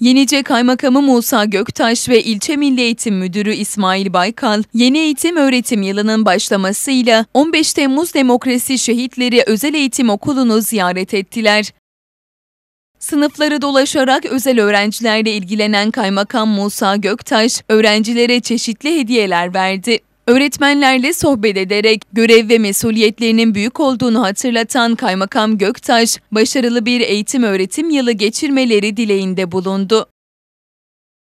Yenice Kaymakamı Musa Göktaş ve İlçe Milli Eğitim Müdürü İsmail Baykal, yeni eğitim öğretim yılının başlamasıyla 15 Temmuz Demokrasi Şehitleri Özel Eğitim Okulu'nu ziyaret ettiler. Sınıfları dolaşarak özel öğrencilerle ilgilenen Kaymakam Musa Göktaş, öğrencilere çeşitli hediyeler verdi. Öğretmenlerle sohbet ederek görev ve mesuliyetlerinin büyük olduğunu hatırlatan Kaymakam Göktaş, başarılı bir eğitim öğretim yılı geçirmeleri dileğinde bulundu.